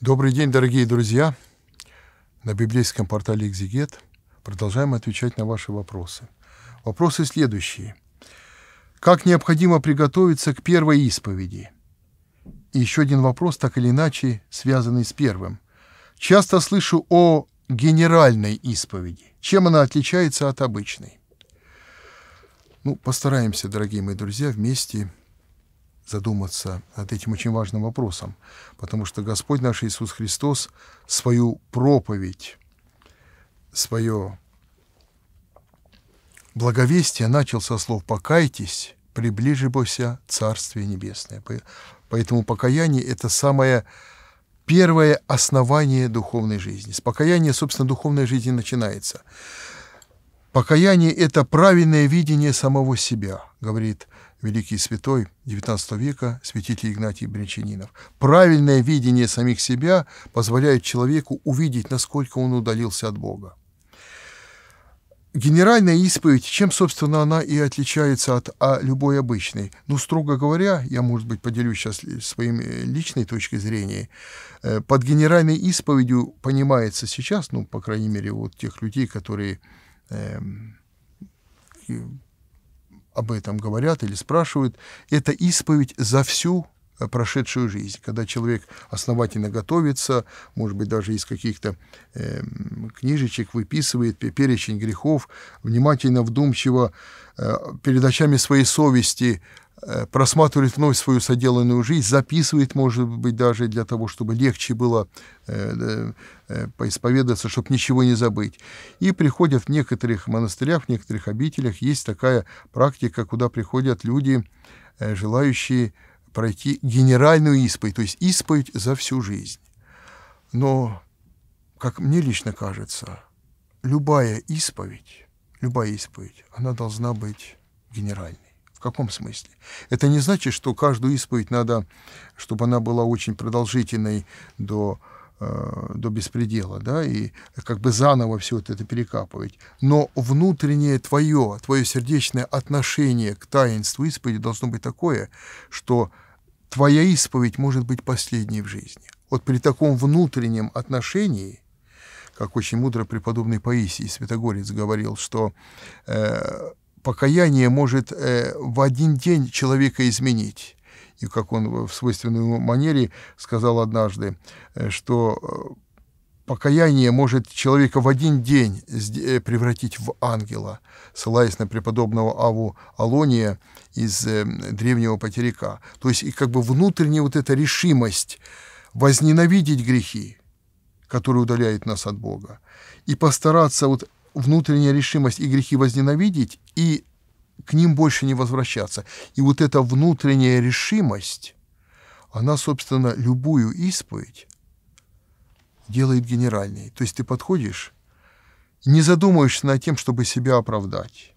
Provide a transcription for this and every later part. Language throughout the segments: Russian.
Добрый день, дорогие друзья! На библейском портале «Экзегет» продолжаем отвечать на ваши вопросы. Вопросы следующие. Как необходимо приготовиться к первой исповеди? И еще один вопрос, так или иначе, связанный с первым. Часто слышу о генеральной исповеди. Чем она отличается от обычной? Ну, постараемся, дорогие мои друзья, вместе задуматься над этим очень важным вопросом, потому что Господь наш Иисус Христос свою проповедь, свое благовестие начал со слов «покайтесь, приближимся Царствие Небесное». Поэтому покаяние – это самое первое основание духовной жизни. С покаяния, собственно, духовная жизнь начинается – Покаяние — это правильное видение самого себя, говорит великий святой XIX века святитель Игнатий Бречанинов. Правильное видение самих себя позволяет человеку увидеть, насколько он удалился от Бога. Генеральная исповедь, чем, собственно, она и отличается от а, любой обычной? Ну, строго говоря, я, может быть, поделюсь сейчас своим э, личной точкой зрения, э, под генеральной исповедью понимается сейчас, ну, по крайней мере, вот тех людей, которые э, об этом говорят или спрашивают, это исповедь за всю э, прошедшую жизнь, когда человек основательно готовится, может быть, даже из каких-то э, книжечек выписывает перечень грехов, внимательно, вдумчиво э, перед очами своей совести Э, просматривает вновь свою соделанную жизнь, записывает, может быть, даже для того, чтобы легче было э, э, поисповедаться, чтобы ничего не забыть. И приходят в некоторых монастырях, в некоторых обителях есть такая практика, куда приходят люди, желающие пройти генеральную исповедь, то есть исповедь за всю жизнь. Но, как мне лично кажется, любая исповедь, любая исповедь, она должна быть генеральной. В каком смысле? Это не значит, что каждую исповедь надо, чтобы она была очень продолжительной до, э, до беспредела, да, и как бы заново все вот это перекапывать. Но внутреннее твое, твое сердечное отношение к таинству исповеди должно быть такое, что твоя исповедь может быть последней в жизни. Вот при таком внутреннем отношении – как очень мудро преподобный Паисий Святогорец говорил, что э, покаяние может э, в один день человека изменить. И как он в свойственной манере сказал однажды, э, что э, покаяние может человека в один день э, превратить в ангела, ссылаясь на преподобного Аву Алония из э, древнего потеряка. То есть и как бы внутренняя вот эта решимость возненавидеть грехи, которые удаляют нас от Бога, и постараться вот внутренняя решимость и грехи возненавидеть, и к ним больше не возвращаться. И вот эта внутренняя решимость, она, собственно, любую исповедь делает генеральной. То есть ты подходишь, не задумываешься над тем, чтобы себя оправдать,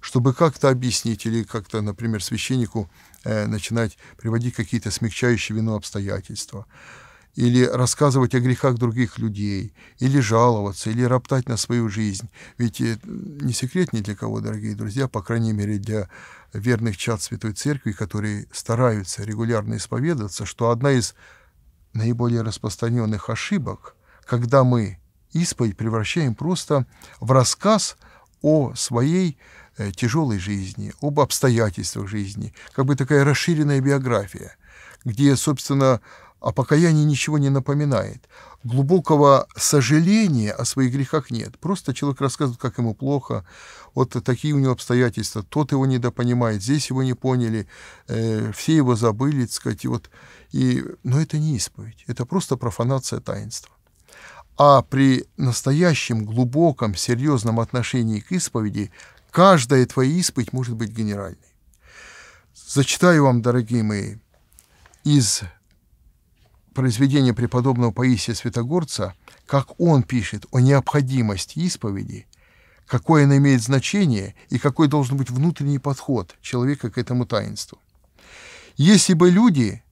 чтобы как-то объяснить или как-то, например, священнику э, начинать приводить какие-то смягчающие вину обстоятельства или рассказывать о грехах других людей, или жаловаться, или роптать на свою жизнь. Ведь э, не секрет ни для кого, дорогие друзья, по крайней мере для верных чад Святой Церкви, которые стараются регулярно исповедоваться, что одна из наиболее распространенных ошибок, когда мы исповедь превращаем просто в рассказ о своей э, тяжелой жизни, об обстоятельствах жизни, как бы такая расширенная биография, где, собственно, о покаянии ничего не напоминает. Глубокого сожаления о своих грехах нет. Просто человек рассказывает, как ему плохо, вот такие у него обстоятельства, тот его недопонимает, здесь его не поняли, э, все его забыли, так сказать, и вот. И, но это не исповедь, это просто профанация таинства. А при настоящем глубоком, серьезном отношении к исповеди каждая твоя исповедь может быть генеральной. Зачитаю вам, дорогие мои, из произведение преподобного Паисия Святогорца, как он пишет о необходимости исповеди, какое она имеет значение и какой должен быть внутренний подход человека к этому таинству. Если бы люди,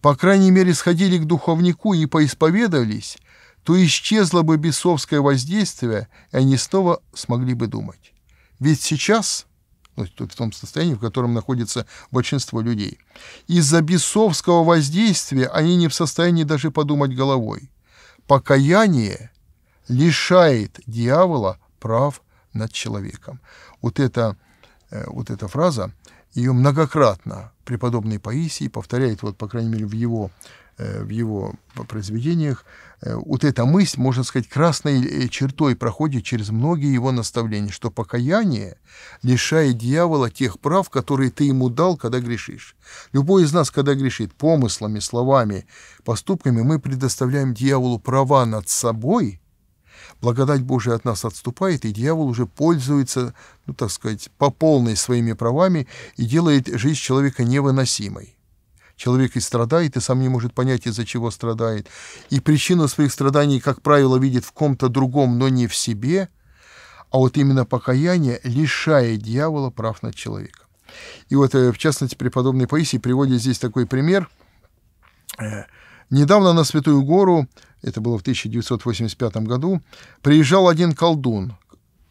по крайней мере, сходили к духовнику и поисповедовались, то исчезло бы бесовское воздействие, и они снова смогли бы думать. Ведь сейчас – ну, в том состоянии, в котором находится большинство людей. Из-за бесовского воздействия они не в состоянии даже подумать головой. Покаяние лишает дьявола прав над человеком. Вот эта, э, вот эта фраза, ее многократно преподобный Паисий повторяет, вот, по крайней мере, в его Э, в его произведениях, э, вот эта мысль, можно сказать, красной э, чертой проходит через многие его наставления, что покаяние лишает дьявола тех прав, которые ты ему дал, когда грешишь. Любой из нас, когда грешит помыслами, словами, поступками, мы предоставляем дьяволу права над собой, благодать Божия от нас отступает, и дьявол уже пользуется, ну, так сказать, по полной своими правами и делает жизнь человека невыносимой. Человек и страдает, и сам не может понять, из-за чего страдает. И причину своих страданий, как правило, видит в ком-то другом, но не в себе. А вот именно покаяние лишает дьявола прав над человеком. И вот, э, в частности, преподобный Паисий приводит здесь такой пример. Э, недавно на Святую Гору, это было в 1985 году, приезжал один колдун –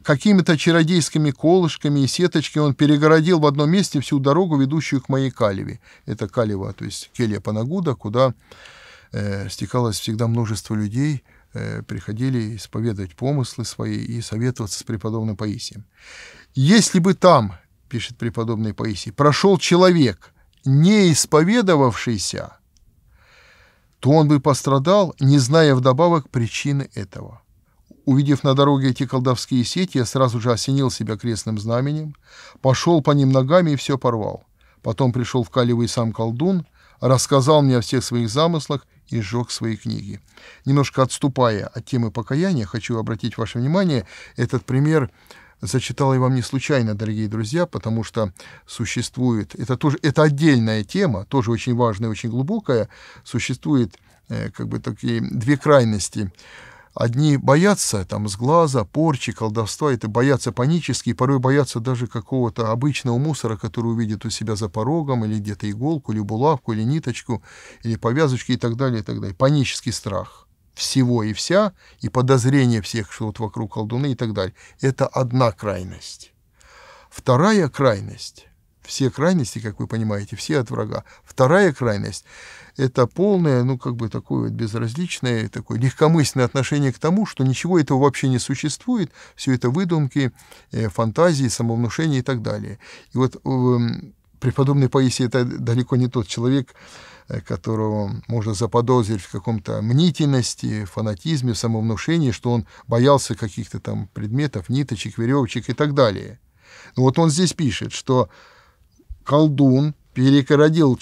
Какими-то чародейскими колышками и сеточками он перегородил в одном месте всю дорогу, ведущую к моей калеве. Это калева, то есть келья Панагуда, куда э, стекалось всегда множество людей, э, приходили исповедовать помыслы свои и советоваться с преподобным Паисием. «Если бы там, — пишет преподобный Паисий, — прошел человек, не исповедовавшийся, то он бы пострадал, не зная вдобавок причины этого». Увидев на дороге эти колдовские сети, я сразу же осенил себя крестным знаменем, пошел по ним ногами и все порвал. Потом пришел в Калевый сам колдун, рассказал мне о всех своих замыслах и сжег свои книги. Немножко отступая от темы покаяния, хочу обратить ваше внимание, этот пример зачитал я вам не случайно, дорогие друзья, потому что существует, это тоже, это отдельная тема, тоже очень важная, очень глубокая, существует э, как бы такие две крайности – Одни боятся там сглаза, порчи, колдовства, это боятся панически, и порой боятся даже какого-то обычного мусора, который увидит у себя за порогом, или где-то иголку, или булавку, или ниточку, или повязочки и так далее, и так далее. Панический страх всего и вся, и подозрение всех, что вот вокруг колдуны и так далее. Это одна крайность. Вторая крайность все крайности, как вы понимаете, все от врага. Вторая крайность – это полное, ну, как бы такое вот безразличное, такое легкомысленное отношение к тому, что ничего этого вообще не существует, все это выдумки, э, фантазии, самовнушения и так далее. И вот э, эм, преподобный Паисий – это далеко не тот человек, э, которого можно заподозрить в каком-то мнительности, фанатизме, самовнушении, что он боялся каких-то там предметов, ниточек, веревочек и так далее. Но ну, вот он здесь пишет, что колдун перекородил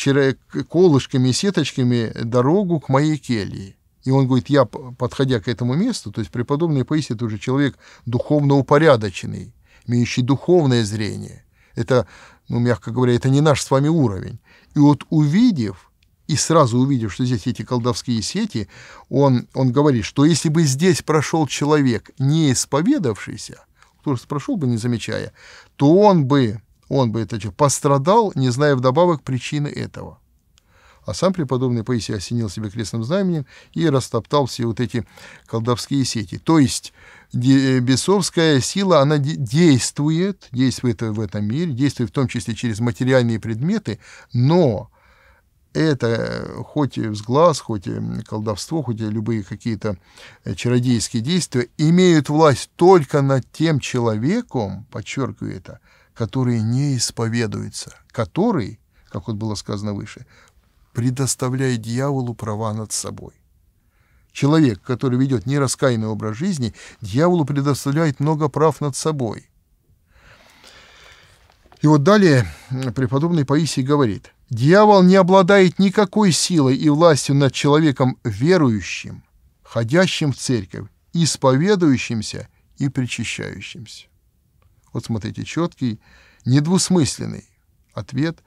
колышками и сеточками дорогу к моей келье. И он говорит, я, подходя к этому месту, то есть преподобный Паисий – это уже человек духовно упорядоченный, имеющий духовное зрение. Это, ну, мягко говоря, это не наш с вами уровень. И вот увидев, и сразу увидев, что здесь эти колдовские сети, он, он говорит, что если бы здесь прошел человек, не исповедавшийся, кто прошел бы, не замечая, то он бы он бы это пострадал, не зная вдобавок причины этого. А сам преподобный Паисий осенил себя крестным знаменем и растоптал все вот эти колдовские сети. То есть э, бесовская сила, она действует, действует в этом мире, действует в том числе через материальные предметы, но это хоть и взглаз, хоть и колдовство, хоть и любые какие-то э, чародейские действия, имеют власть только над тем человеком, подчеркиваю это, который не исповедуется, который, как вот было сказано выше, предоставляет дьяволу права над собой. Человек, который ведет нераскаянный образ жизни, дьяволу предоставляет много прав над собой. И вот далее преподобный Паисий говорит, Дьявол не обладает никакой силой и властью над человеком верующим, ходящим в церковь, исповедующимся и причащающимся. Вот смотрите, четкий, недвусмысленный ответ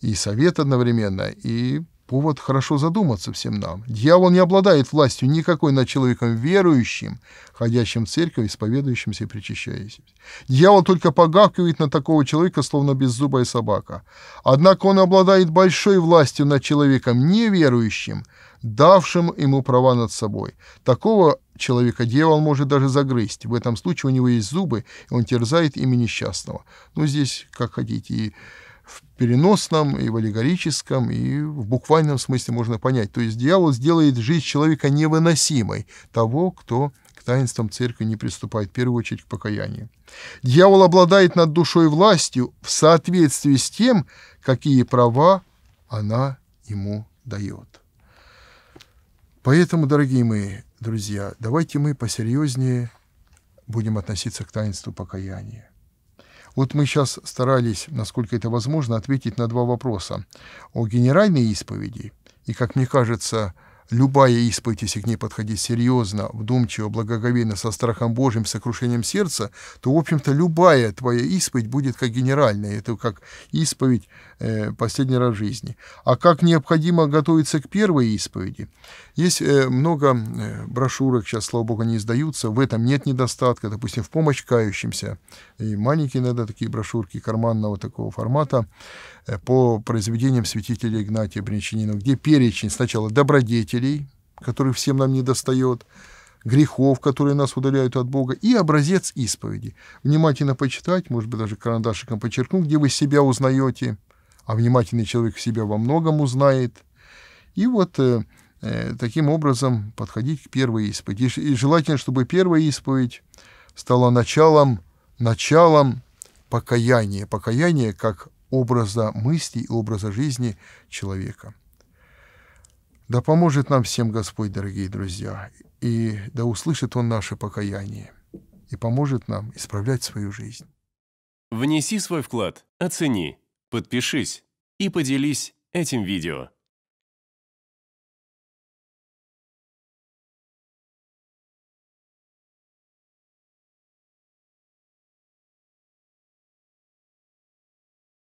и совет одновременно, и Повод хорошо задуматься всем нам. Дьявол не обладает властью никакой над человеком верующим, ходящим в церковь, исповедующимся и причащающимся. Дьявол только погавкивает на такого человека, словно беззубая собака. Однако он обладает большой властью над человеком неверующим, давшим ему права над собой. Такого человека дьявол может даже загрызть. В этом случае у него есть зубы, и он терзает имя несчастного. Ну, здесь, как хотите, и в переносном, и в аллегорическом, и в буквальном смысле можно понять. То есть дьявол сделает жизнь человека невыносимой, того, кто к таинствам церкви не приступает, в первую очередь к покаянию. Дьявол обладает над душой властью в соответствии с тем, какие права она ему дает. Поэтому, дорогие мои друзья, давайте мы посерьезнее будем относиться к таинству покаяния. Вот мы сейчас старались, насколько это возможно, ответить на два вопроса. О генеральной исповеди и, как мне кажется, любая исповедь, если к ней подходить серьезно, вдумчиво, благоговейно, со страхом Божьим, сокрушением сердца, то, в общем-то, любая твоя исповедь будет как генеральная, это как исповедь э, последний раз в жизни. А как необходимо готовиться к первой исповеди? Есть э, много э, брошюрок, сейчас, слава Богу, не издаются, в этом нет недостатка, допустим, в помощь кающимся. И маленькие иногда такие брошюрки карманного такого формата, Э, по произведениям святителя Игнатия Бринчанинова, где перечень сначала добродетелей, которых всем нам не достает, грехов, которые нас удаляют от Бога, и образец исповеди. Внимательно почитать, может быть, даже карандашиком подчеркнуть, где вы себя узнаете, а внимательный человек себя во многом узнает. И вот э, э таким образом подходить к первой исповеди. И желательно, чтобы первая исповедь стала началом, началом покаяния. Покаяние как образа мыслей и образа жизни человека. Да поможет нам всем Господь, дорогие друзья, и да услышит Он наше покаяние, и поможет нам исправлять свою жизнь. Внеси свой вклад, оцени, подпишись и поделись этим видео.